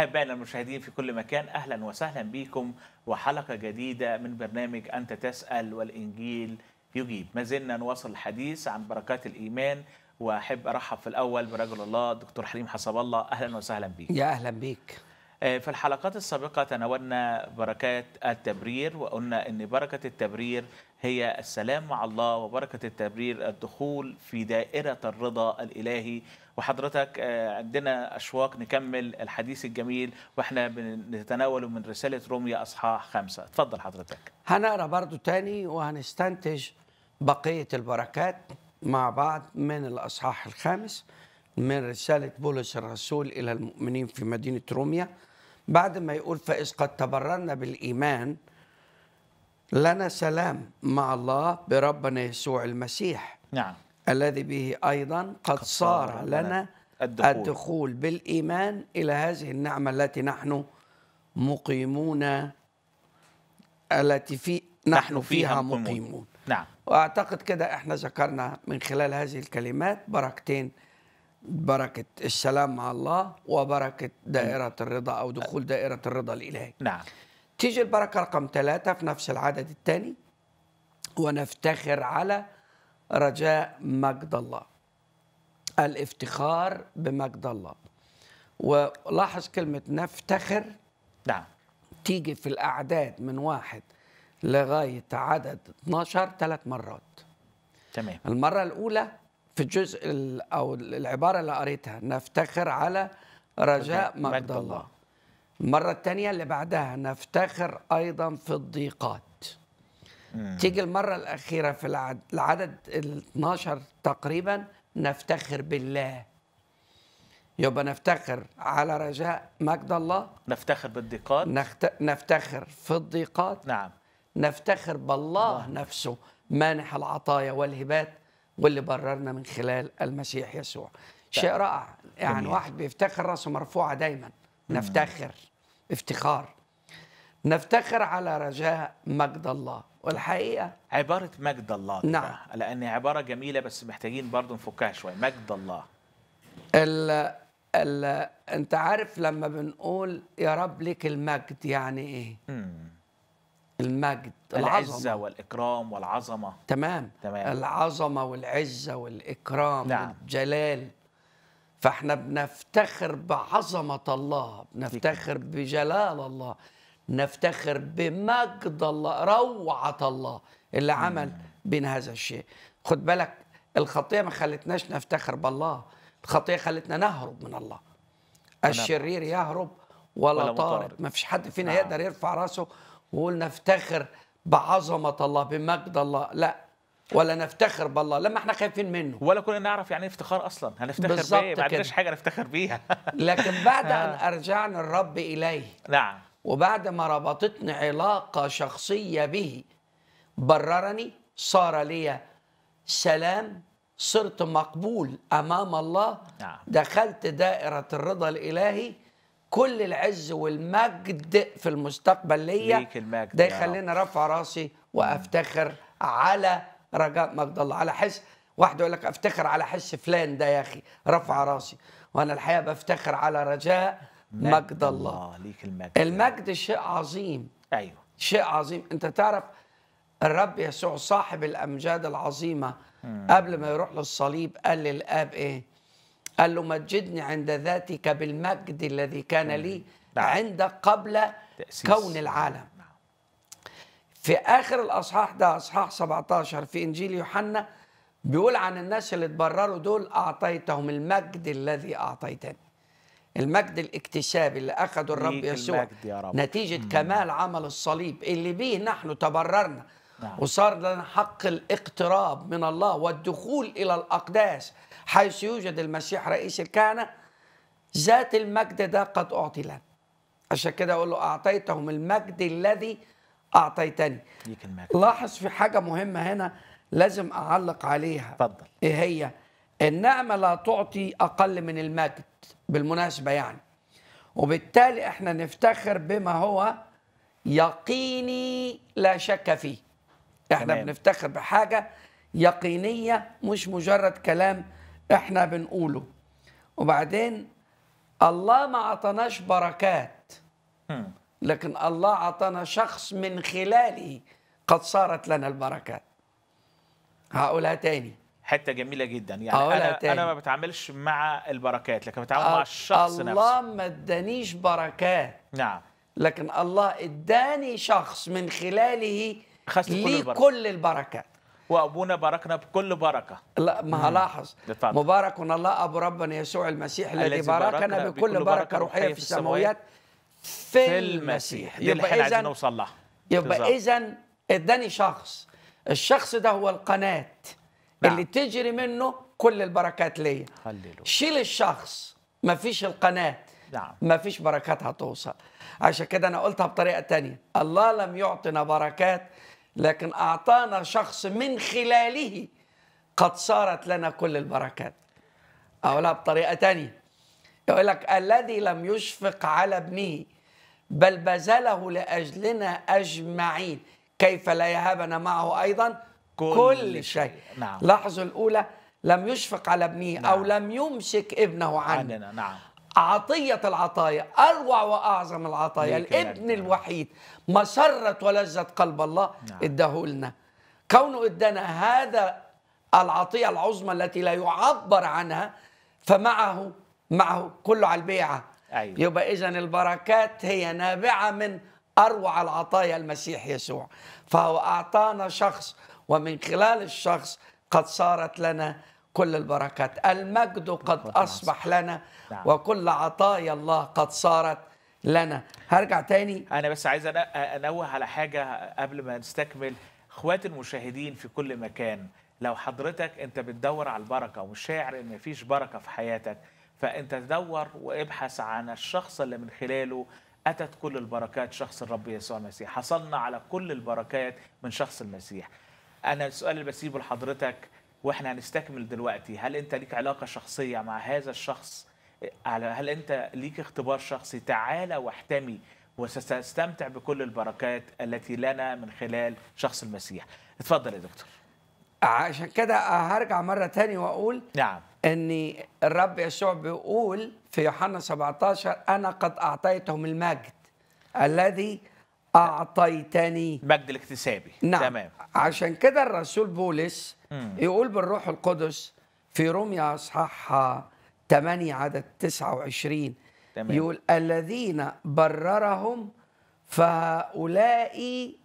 أحبائنا المشاهدين في كل مكان أهلا وسهلا بكم وحلقة جديدة من برنامج أنت تسأل والإنجيل يجيب ما زلنا نواصل الحديث عن بركات الإيمان وأحب أرحب في الأول برجل الله دكتور حليم حسب الله أهلا وسهلا بك يا أهلا بك آه، في الحلقات السابقة تناولنا بركات التبرير وقلنا أن بركة التبرير هي السلام مع الله وبركة التبرير الدخول في دائرة الرضا الإلهي وحضرتك آه، عندنا أشواق نكمل الحديث الجميل وإحنا بنتناوله من رسالة روميا أصحاح خمسة اتفضل حضرتك هنقرأ برضو تاني وهنستنتج بقية البركات مع بعض من الأصحاح الخامس من رسالة بولس الرسول إلى المؤمنين في مدينة روميا بعد ما يقول فإذ قد تبررنا بالإيمان لنا سلام مع الله بربنا يسوع المسيح نعم الذي به أيضا قد صار لنا الدخول. الدخول بالإيمان إلى هذه النعمة التي نحن مقيمون التي في نحن فيها مقيمون نعم وأعتقد كده احنا ذكرنا من خلال هذه الكلمات بركتين بركة السلام مع الله وبركة دائرة الرضا أو دخول دائرة الرضا الإلهي نعم تيجي البركة رقم ثلاثة في نفس العدد الثاني ونفتخر على رجاء مجد الله الافتخار بمجد الله ولاحظ كلمة نفتخر نعم تيجي في الأعداد من واحد لغاية عدد 12 ثلاث مرات تمام المرة الأولى في الجزء أو العبارة اللي قريتها نفتخر على رجاء مجد الله المرة الثانية اللي بعدها نفتخر أيضا في الضيقات مم. تيجي المرة الأخيرة في العدد, العدد ال 12 تقريبا نفتخر بالله يبقى نفتخر على رجاء مجد الله نفتخر بالضيقات نخت... نفتخر في الضيقات نعم نفتخر بالله الله. نفسه مانح العطايا والهبات واللي بررنا من خلال المسيح يسوع شيء طيب. رائع يعني جميل. واحد بيفتخر راسه مرفوعه دايما نفتخر افتخار نفتخر على رجاء مجد الله والحقيقه عباره مجد الله نعم لان عباره جميله بس محتاجين برضه نفكها شويه مجد الله ال ال انت عارف لما بنقول يا رب لك المجد يعني ايه مم. المجد العظمة. العزة والإكرام والعظمة تمام. تمام العظمة والعزة والإكرام نعم. والجلال فاحنا بنفتخر بعظمة الله بنفتخر بجلال الله نفتخر بمجد الله روعة الله اللي عمل بين هذا الشيء خد بالك الخطية ما خلتناش نفتخر بالله الخطية خلتنا نهرب من الله الشرير يهرب ولا, ولا طارد ما فيش حد فينا نعم. يقدر يرفع راسه ويقول نفتخر بعظمة الله بمجد الله لا ولا نفتخر بالله لما احنا خايفين منه ولا كنا نعرف يعني افتخار اصلا هنفتخر بايه ما عندناش حاجه نفتخر بيها لكن بعد ان آه. ارجعني الرب اليه نعم وبعد ما ربطتني علاقه شخصيه به بررني صار لي سلام صرت مقبول امام الله نعم. دخلت دائره الرضا الالهي كل العز والمجد في المستقبل ليا ده يخليني رفع راسي وافتخر على رجاء مجد الله على حس واحد يقول لك افتخر على حس فلان ده يا اخي رفع راسي وانا الحقيقه بفتخر على رجاء مجد الله ليك المجد المجد شيء عظيم ايوه شيء عظيم انت تعرف الرب يسوع صاحب الامجاد العظيمه قبل ما يروح للصليب قال للاب ايه قال له مجدني عند ذاتك بالمجد الذي كان لي عندك قبل تأسيس. كون العالم في اخر الاصحاح ده اصحاح 17 في انجيل يوحنا بيقول عن الناس اللي اتبرروا دول اعطيتهم المجد الذي اعطيتني المجد الاكتسابي اللي اخده الرب يسوع يا رب. نتيجه مم. كمال عمل الصليب اللي به نحن تبررنا نعم. وصار لنا حق الاقتراب من الله والدخول الى الاقداس حيث يوجد المسيح رئيس الكهنه ذات المجد ده قد اعطي لنا عشان كده اقول له اعطيتهم المجد الذي اعطيتني لاحظ في حاجه مهمه هنا لازم اعلق عليها اتفضل ايه هي النعمه لا تعطي اقل من المجد بالمناسبه يعني وبالتالي احنا نفتخر بما هو يقيني لا شك فيه احنا تمام. بنفتخر بحاجه يقينيه مش مجرد كلام احنا بنقوله وبعدين الله ما اعطناش بركات لكن الله أعطانا شخص من خلاله قد صارت لنا البركات هقولها تاني حته جميله جدا يعني انا تاني. انا ما بتعاملش مع البركات لكن بتعامل مع الشخص الله نفسه الله ما ادانيش بركات نعم لكن الله اداني شخص من خلاله لي كل البركات كل البركات وابونا باركنا بكل بركه لا ما هلاحظ مبارك الله ابو ربنا يسوع المسيح الذي باركنا بكل, بكل بركه روحيه في السماوات في المسيح دي يبقى اللي احنا نوصل لها يبقى اذا اداني شخص الشخص ده هو القناه نعم. اللي تجري منه كل البركات ليا شيل الشخص مفيش القناه نعم. مفيش بركات هتوصل عشان كده انا قلتها بطريقه تانية الله لم يعطنا بركات لكن اعطانا شخص من خلاله قد صارت لنا كل البركات اقولها بطريقه تانية يقول لك الذي لم يشفق على ابنه بل بذله لأجلنا أجمعين كيف لا يهابنا معه أيضا كل, كل شيء نعم. لاحظوا الأولى لم يشفق على ابنه نعم. أو لم يمسك ابنه عنه عندنا نعم عطية العطايا أروع وأعظم العطايا الابن الوحيد مسرة ولذة قلب الله نعم. اداه لنا كونه ادانا هذا العطية العظمى التي لا يعبر عنها فمعه معه كله على البيعة أيوة. يبقى إذا البركات هي نابعة من أروع العطايا المسيح يسوع فهو أعطانا شخص ومن خلال الشخص قد صارت لنا كل البركات المجد قد أصبح لنا نعم. وكل عطايا الله قد صارت لنا هرجع تاني أنا بس عايز أنوه على حاجة قبل ما نستكمل اخوات المشاهدين في كل مكان لو حضرتك انت بتدور على البركه ومش شاعر ان مفيش بركه في حياتك فانت دور وابحث عن الشخص اللي من خلاله اتت كل البركات شخص الرب يسوع المسيح حصلنا على كل البركات من شخص المسيح انا السؤال اللي بسيبه لحضرتك واحنا هنستكمل دلوقتي هل انت ليك علاقه شخصيه مع هذا الشخص على هل انت ليك اختبار شخصي تعالى واحتمي وستستمتع بكل البركات التي لنا من خلال شخص المسيح اتفضل يا دكتور عشان كده هرجع مره تاني واقول نعم ان الرب يسوع بيقول في يوحنا 17 انا قد اعطيتهم المجد الذي اعطيتني مجد الاكتسابي نعم تمام عشان كده الرسول بولس مم. يقول بالروح القدس في روميا اصحاح 8 عدد 29 تمام. يقول الذين بررهم فهؤلاء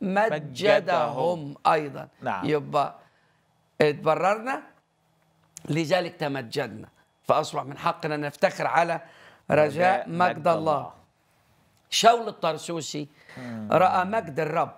مجدهم, مجدهم. ايضا نعم. يبقى اتبررنا لذلك تمجدنا فأصبح من حقنا أن نفتخر على رجاء مجد الله شاول الطرسوسي رأى مجد الرب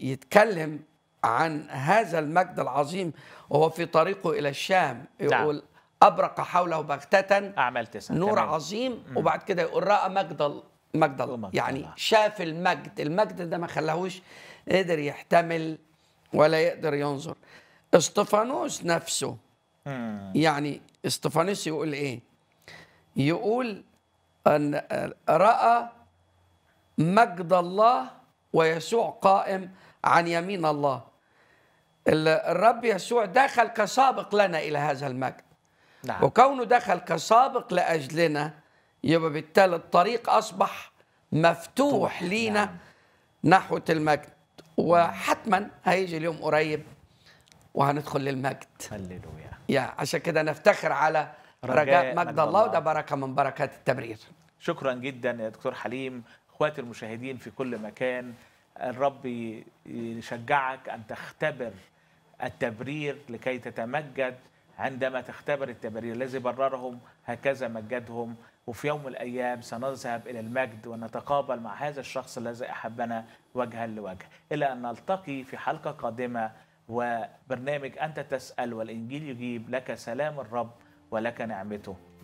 يتكلم عن هذا المجد العظيم وهو في طريقه إلى الشام نعم. يقول أبرق حوله بغتة أعمال تسعة نور تمام. عظيم وبعد كده يقول رأى مجد مجد الله يعني شاف المجد المجد ده ما خلاهوش قدر يحتمل ولا يقدر ينظر استفانوس نفسه يعني استفانوس يقول ايه يقول ان راى مجد الله ويسوع قائم عن يمين الله الرب يسوع دخل كسابق لنا الى هذا المجد نعم. وكونه دخل كسابق لاجلنا يبقى بالتالي الطريق اصبح مفتوح لينا نعم. نحو المجد وحتما هيجي اليوم قريب وهندخل للمجد هللويا يا عشان كده نفتخر على رجاء, رجاء مجد, مجد الله وده بركه من بركات التبرير شكرا جدا يا دكتور حليم اخواتي المشاهدين في كل مكان الرب يشجعك ان تختبر التبرير لكي تتمجد عندما تختبر التبرير الذي بررهم هكذا مجدهم وفي يوم من الأيام سنذهب إلى المجد ونتقابل مع هذا الشخص الذي أحبنا وجها لوجه إلى أن نلتقي في حلقة قادمة وبرنامج أنت تسأل والإنجيل يجيب لك سلام الرب ولك نعمته